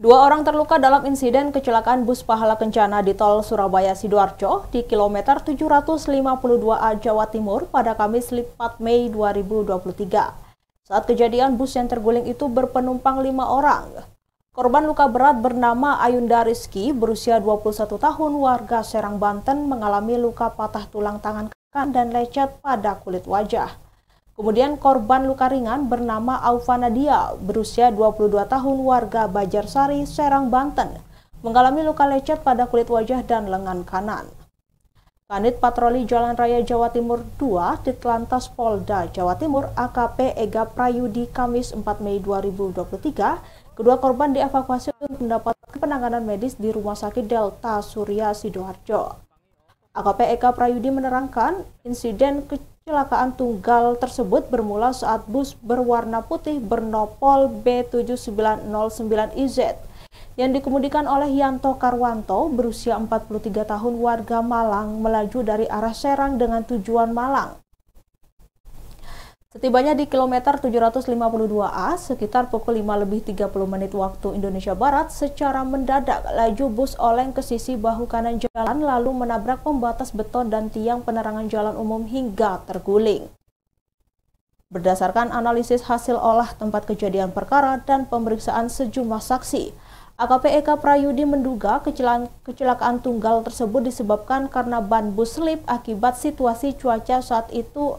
Dua orang terluka dalam insiden kecelakaan bus Pahala Kencana di tol Surabaya Sidoarjo di kilometer 752A Jawa Timur pada Kamis 4 Mei 2023. Saat kejadian bus yang terguling itu berpenumpang lima orang. Korban luka berat bernama Ayunda Rizki berusia 21 tahun warga Serang Banten mengalami luka patah tulang tangan kanan dan lecet pada kulit wajah. Kemudian korban luka ringan bernama Aufana Dia berusia 22 tahun warga Bajarsari, Serang, Banten mengalami luka lecet pada kulit wajah dan lengan kanan. Kanit Patroli Jalan Raya Jawa Timur 2 Telantas Polda Jawa Timur AKP Ega Prayudi Kamis 4 Mei 2023, kedua korban dievakuasi untuk mendapatkan penanganan medis di Rumah Sakit Delta Surya Sidoarjo. AKP Eka Prayudi menerangkan insiden ke Kecelakaan tunggal tersebut bermula saat bus berwarna putih bernopol B7909IZ yang dikemudikan oleh Yanto Karwanto berusia 43 tahun warga Malang melaju dari arah Serang dengan tujuan Malang. Setibanya di kilometer 752A sekitar pukul 5 lebih 30 menit waktu Indonesia Barat, secara mendadak laju bus oleng ke sisi bahu kanan jalan lalu menabrak pembatas beton dan tiang penerangan jalan umum hingga terguling. Berdasarkan analisis hasil olah tempat kejadian perkara dan pemeriksaan sejumlah saksi, AKP Eka Prayudi menduga kecelakaan, tunggal tersebut disebabkan karena ban bus slip akibat situasi cuaca saat itu